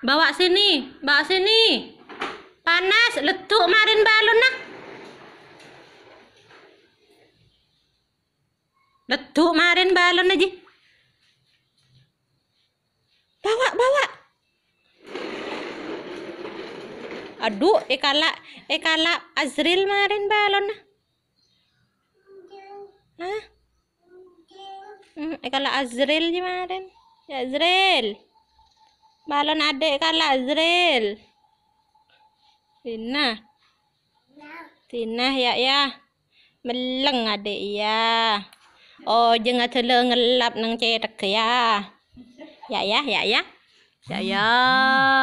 bawa sini bawa sini panas letuk marin balon nak letuk marin balon aja bawa bawa aduh ekala eh ekala eh azril marin balon nah Hah? Hmm, ekala eh azril kemarin ya, azril balon adik kalah Azril Tina Tina ya ya meleng adik ya oh jangan terlalu ngelap nang cetak ya ya ya ya ya ya ya